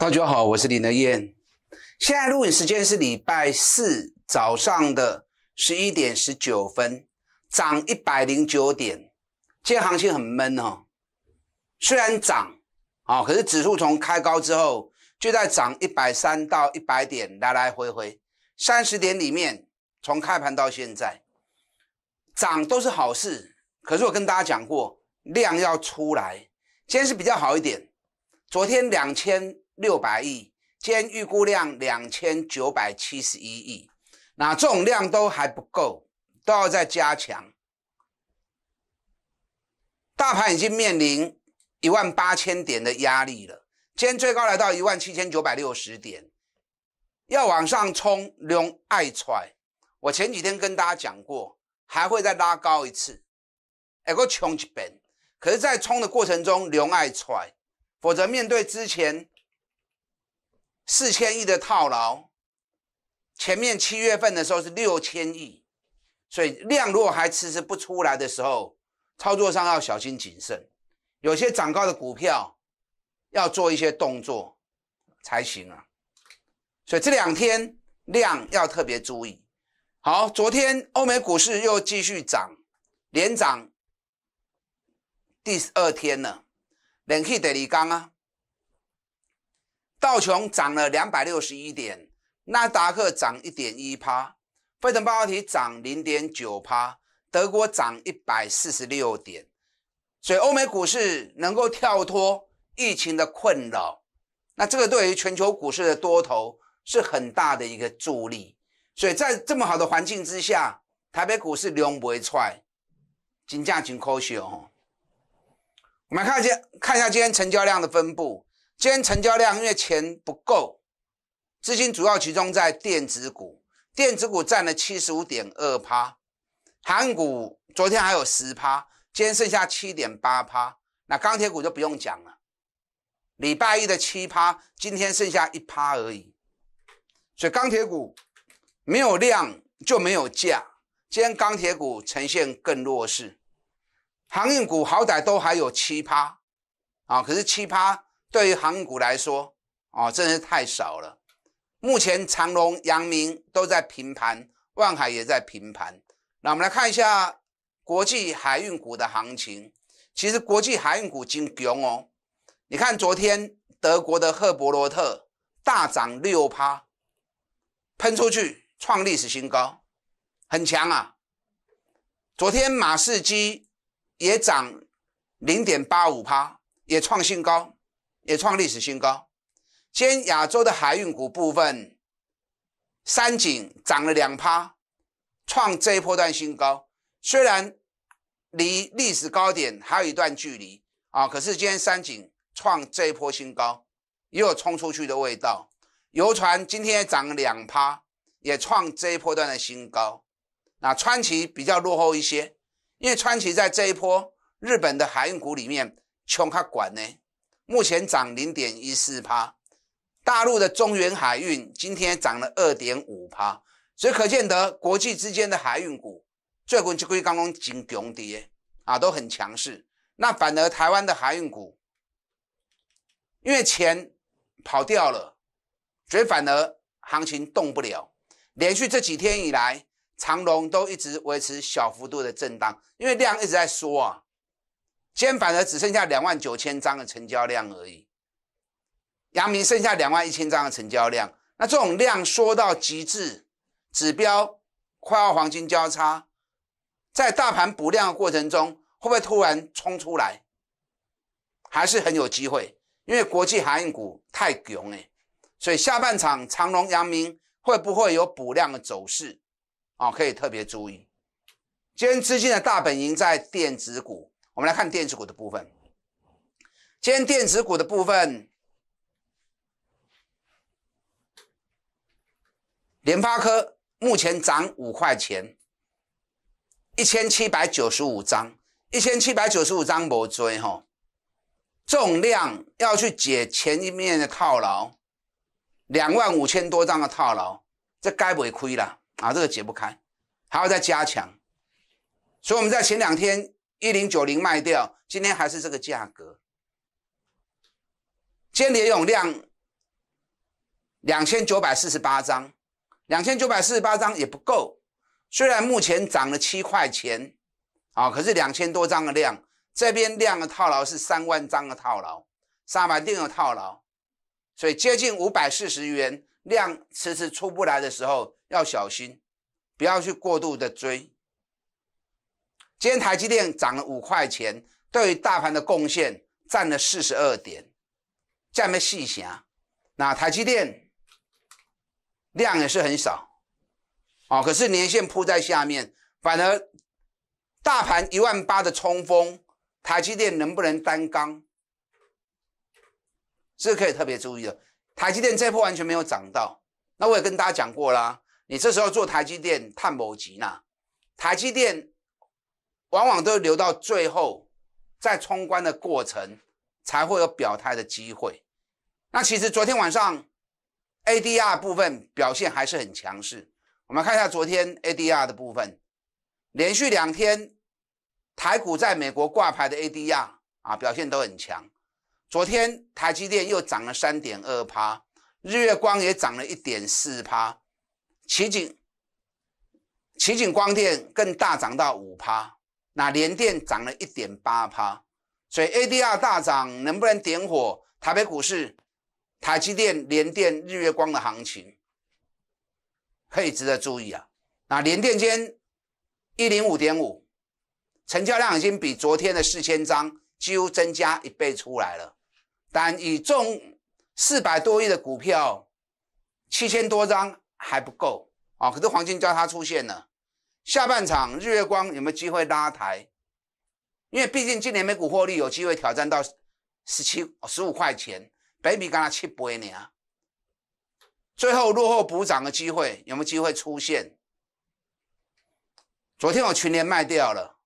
大家好，我是林德燕。现在录影时间是礼拜四早上的十一点十九分，涨一百零九点。今天行情很闷哦，虽然涨啊，可是指数从开高之后就在涨一百三到一百点来来回回三十点里面，从开盘到现在涨都是好事。可是我跟大家讲过，量要出来，今天是比较好一点。昨天两千。六百亿，兼预估量两千九百七十一亿，那这种量都还不够，都要再加强。大盘已经面临一万八千点的压力了，今天最高来到一万七千九百六十点，要往上冲，龙爱踹。我前几天跟大家讲过，还会再拉高一次，还会冲一遍。可是，在冲的过程中，龙爱踹，否则面对之前。四千亿的套牢，前面七月份的时候是六千亿，所以量如果还迟迟不出来的时候，操作上要小心谨慎，有些涨高的股票要做一些动作才行啊。所以这两天量要特别注意。好，昨天欧美股市又继续涨，连涨第二天了，连续得二刚啊。道琼涨了两百六十一点，纳达克涨一点一趴，费城半导体涨零点九趴，德国涨一百四十六点，所以欧美股市能够跳脱疫情的困扰，那这个对于全球股市的多头是很大的一个助力。所以在这么好的环境之下，台北股市仍不会踹，金价紧抠些哦。我们看今看一下今天成交量的分布。今天成交量因为钱不够，资金主要集中在电子股，电子股占了七十五点二趴，航股昨天还有十趴，今天剩下七点八趴。那钢铁股就不用讲了，礼拜一的七趴，今天剩下一趴而已。所以钢铁股没有量就没有价，今天钢铁股呈现更弱势，航运股好歹都还有七趴啊，可是七趴。对于航股来说，啊，真是太少了。目前长隆、阳明都在平盘，万海也在平盘。那我们来看一下国际海运股的行情。其实国际海运股金强哦。你看昨天德国的赫伯罗特大涨六趴，喷出去创历史新高，很强啊。昨天马士基也涨零点八五趴，也创新高。也创历史新高。今天亚洲的海运股部分，三井涨了两趴，创这一波段新高。虽然离历史高点还有一段距离啊，可是今天三井创这一波新高，也有冲出去的味道。游船今天涨两趴，也创这一波段的新高。那川崎比较落后一些，因为川崎在这一波日本的海运股里面，穷卡管呢。目前涨零点一四帕，大陆的中原海运今天涨了二点五帕，所以可见得国际之间的海运股，最近就归刚刚紧强跌啊，都很强势。那反而台湾的海运股，因为钱跑掉了，所以反而行情动不了。连续这几天以来，长隆都一直维持小幅度的震荡，因为量一直在缩啊。今天反而只剩下两万九千张的成交量而已，阳明剩下两万一千张的成交量，那这种量缩到极致，指标快要黄金交叉，在大盘补量的过程中，会不会突然冲出来？还是很有机会，因为国际航运股太穷哎，所以下半场长隆、阳明会不会有补量的走势？啊，可以特别注意。今天资金的大本营在电子股。我们来看电子股的部分。今天电子股的部分，联发科目前涨五块钱，一千七百九十五张，一千七百九十五张，我追吼，重量要去解前一面的套牢，两万五千多张的套牢，这该不会亏了啊？这个解不开，还要再加强。所以我们在前两天。一零九零卖掉，今天还是这个价格。今天用量，两千九百四十八张，两千九百四十八张也不够。虽然目前涨了七块钱，啊，可是两千多张的量，这边量的套牢是三万张的套牢，三百定的套牢，所以接近五百四十元量迟迟出不来的时候，要小心，不要去过度的追。今天台积电涨了五块钱，对大盘的贡献占了四十二点，这么细想。那台积电量也是很少，哦，可是年限铺在下面，反而大盘一万八的冲锋，台积电能不能单刚？这是可以特别注意的。台积电这波完全没有涨到，那我也跟大家讲过啦，你这时候做台积电探某级呢？台积电。往往都留到最后，在冲关的过程才会有表态的机会。那其实昨天晚上，ADR 部分表现还是很强势。我们看一下昨天 ADR 的部分，连续两天台股在美国挂牌的 ADR 啊，表现都很强。昨天台积电又涨了三点二趴，日月光也涨了一点四趴，奇景奇景光电更大涨到五趴。那联电涨了一点八趴，所以 ADR 大涨，能不能点火台北股市？台积电、联电、日月光的行情可以值得注意啊。那联电间一零五点五，成交量已经比昨天的四千张几乎增加一倍出来了，但以重四百多亿的股票，七千多张还不够啊。可是黄金交叉出现了。下半场日月光有没有机会拉抬？因为毕竟今年美股获利有机会挑战到十七十五块钱，北米刚拿七倍呢。最后落后补涨的机会有没有机会出现？昨天我群联卖掉了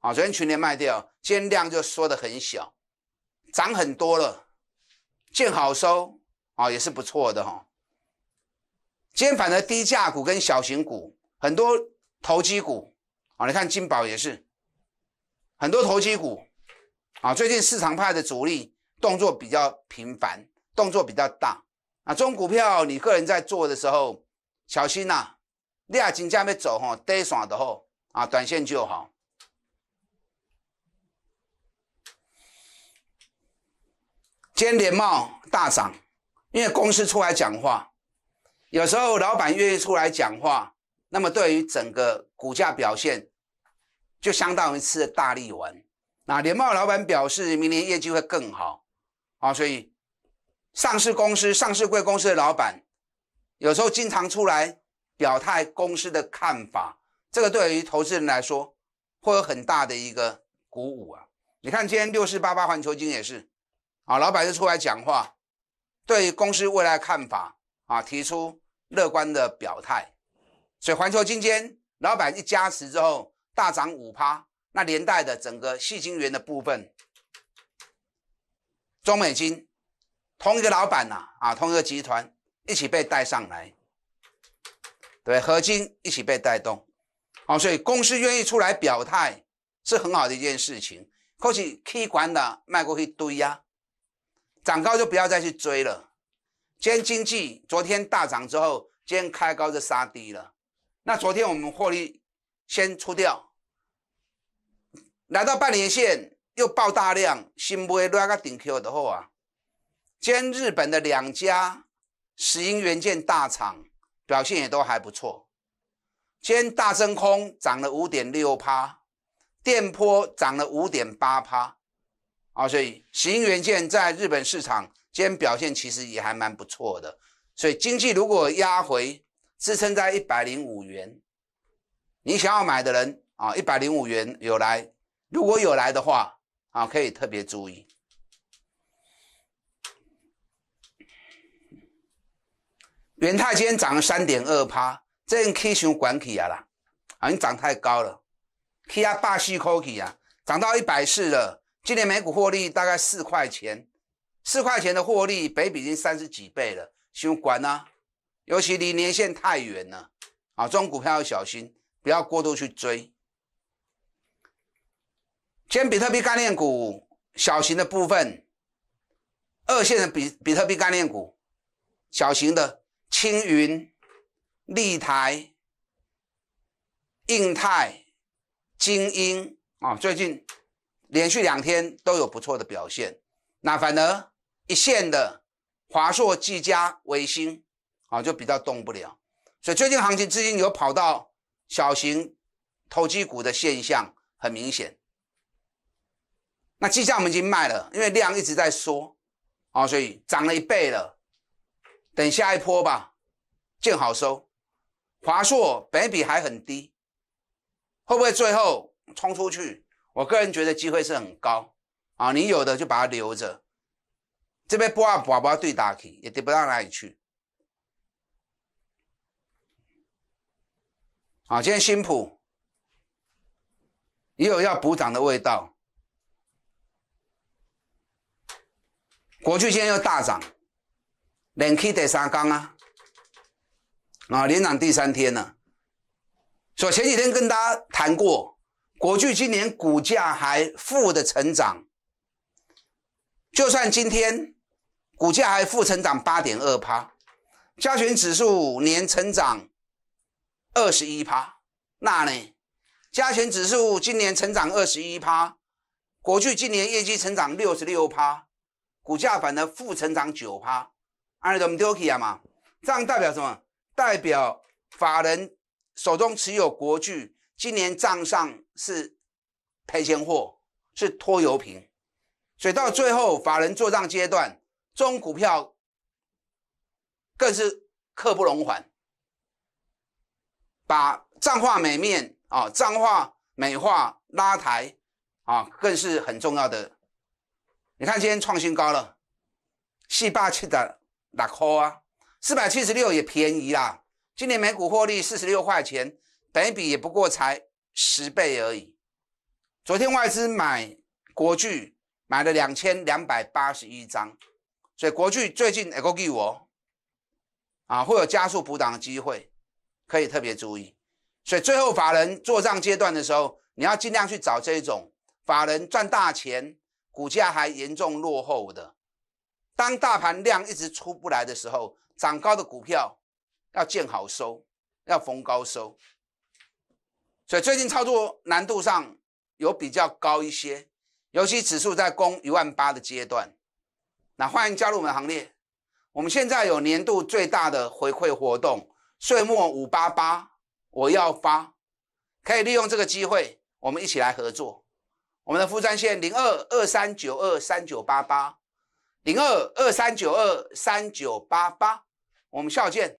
啊，昨天群联卖掉，今天量就缩得很小，涨很多了，见好收啊，也是不错的哈。今天反而低价股跟小型股很多。投机股啊，你看金宝也是很多投机股啊。最近市场派的主力动作比较频繁，动作比较大啊。中股票你个人在做的时候小心呐。亚金下面走哈，跌爽的吼啊，短线就好。今天联茂大涨，因为公司出来讲话，有时候老板愿意出来讲话。那么对于整个股价表现，就相当于吃了大力丸。那联茂老板表示，明年业绩会更好啊，所以上市公司、上市贵公司的老板，有时候经常出来表态公司的看法，这个对于投资人来说会有很大的一个鼓舞啊。你看今天六四八八环球金也是啊，老板就出来讲话，对公司未来看法啊，提出乐观的表态。所以环球金监老板一加持之后，大涨五趴，那连带的整个细金元的部分，中美金同一个老板呐，啊同一个集团一起被带上来，对，合金一起被带动，好，所以公司愿意出来表态是很好的一件事情。可是 K 管的卖过一堆呀，涨高就不要再去追了。今天经济昨天大涨之后，今天开高就杀低了。那昨天我们获利先出掉，来到半年线又爆大量新买那个顶 Q 的货啊，天日本的两家石英元件大厂表现也都还不错，天大真空涨了五点六趴，电波涨了五点八趴，啊，所以石英元件在日本市场天表现其实也还蛮不错的，所以经济如果压回。支撑在一百零五元，你想要买的人啊，一百零五元有来，如果有来的话啊，可以特别注意。元泰今天涨了三点二趴，这 K 兄管起啊啦，啊你涨太高了，K 兄霸气口气啊，涨到一百四了，今年每股获利大概四块钱，四块钱的获利，北比已经三十几倍了，兄管哪？尤其离年线太远了啊！这种股票要小心，不要过度去追。先比特币概念股小型的部分，二线的比比特币概念股小型的青云、立台、印泰、精英啊，最近连续两天都有不错的表现。那反而一线的华硕、技嘉、微星。啊，就比较动不了，所以最近行情资金有跑到小型投机股的现象很明显。那绩象我们已经卖了，因为量一直在缩，啊，所以涨了一倍了。等下一波吧，见好收。华硕本比还很低，会不会最后冲出去？我个人觉得机会是很高啊，你有的就把它留着。这边波浪宝宝对打起也跌不到哪里去。啊，今天新普也有要补涨的味道。国巨现在又大涨，连开得三缸啊！啊，连涨第三天了。所以前几天跟大家谈过，国巨今年股价还负的成长，就算今天股价还负成长八点二趴，加权指数年成长。二十一趴，那呢？加权指数今年成长二十一趴，国巨今年业绩成长六十六趴，股价反而负成长九趴。嘛，这样代表什么？代表法人手中持有国巨今年账上是赔钱货，是拖油瓶。所以到最后法人做账阶段，中股票更是刻不容缓。把脏话美面啊，脏话美化拉抬啊，更是很重要的。你看，今天创新高了，四八七的六块啊，四百七十六也便宜啦。今年每股获利四十六块钱，等比也不过才十倍而已。昨天外资买国巨买了两千两百八十一张，所以国巨最近个股我啊会有加速补涨的机会。可以特别注意，所以最后法人做账阶段的时候，你要尽量去找这种法人赚大钱，股价还严重落后的。当大盘量一直出不来的时候，涨高的股票要见好收，要逢高收。所以最近操作难度上有比较高一些，尤其指数在攻一万八的阶段，那欢迎加入我们行列。我们现在有年度最大的回馈活动。岁末五八八，我要发，可以利用这个机会，我们一起来合作。我们的副专线零二二三九二三九八八，零二二三九二三九八八，我们下见。